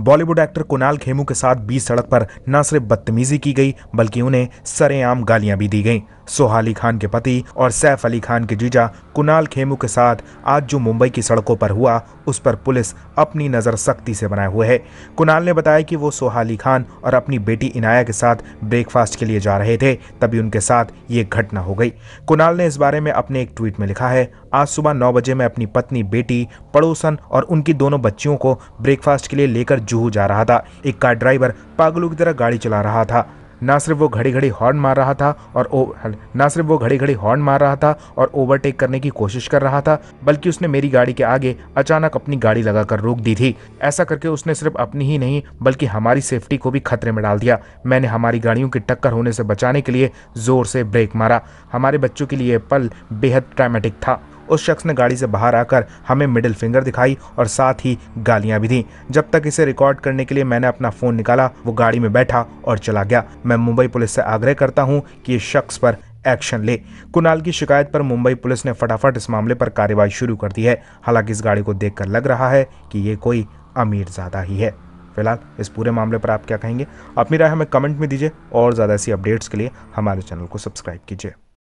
Bollywood actor Kunal Khemu के साथ बीस सड़क पर न सिर्फ बदतमीजी की गई बल्कि उन्हें सरेआम गालियां भी दी गईं सोहाली खान के पति और सैफ अली खान के जीजा कुणाल खेमू के साथ आज जो मुंबई की सड़कों पर हुआ उस पर पुलिस अपनी नज़र सख्ती से बनाए हुए है कुणाल ने बताया कि वो सोहाली खान और अपनी बेटी इनाया के साथ ब्रेकफास्ट के लिए जा रहे थे तभी उनके साथ ये घटना हो गई कुणाल ने इस बारे में अपने एक ट्वीट में लिखा है आज सुबह नौ बजे मैं अपनी पत्नी बेटी पड़ोसन और उनकी दोनों बच्चियों को ब्रेकफास्ट के लिए लेकर जूहू जा रहा था एक कार ड्राइवर पागलों की तरह गाड़ी चला रहा था ना सिर्फ वो घड़ी घड़ी हॉर्न मार रहा था और ओ, ना सिर्फ वो घड़ी घड़ी हॉर्न मार रहा था और ओवरटेक करने की कोशिश कर रहा था बल्कि उसने मेरी गाड़ी के आगे अचानक अपनी गाड़ी लगाकर रोक दी थी ऐसा करके उसने सिर्फ अपनी ही नहीं बल्कि हमारी सेफ्टी को भी खतरे में डाल दिया मैंने हमारी गाड़ियों की टक्कर होने से बचाने के लिए जोर से ब्रेक मारा हमारे बच्चों के लिए पल बेहद ट्रामेटिक था उस शख्स ने गाड़ी से बाहर आकर हमें मिडिल फिंगर दिखाई और साथ ही गालियां भी दी जब तक इसे रिकॉर्ड करने के लिए मैंने अपना फ़ोन निकाला वो गाड़ी में बैठा और चला गया मैं मुंबई पुलिस से आग्रह करता हूँ कि इस शख्स पर एक्शन ले कुणाल की शिकायत पर मुंबई पुलिस ने फटाफट इस मामले पर कार्रवाई शुरू कर दी है हालांकि इस गाड़ी को देखकर लग रहा है कि ये कोई अमीर ज़्यादा ही है फिलहाल इस पूरे मामले पर आप क्या कहेंगे अपनी राय हमें कमेंट में दीजिए और ज़्यादा ऐसी अपडेट्स के लिए हमारे चैनल को सब्सक्राइब कीजिए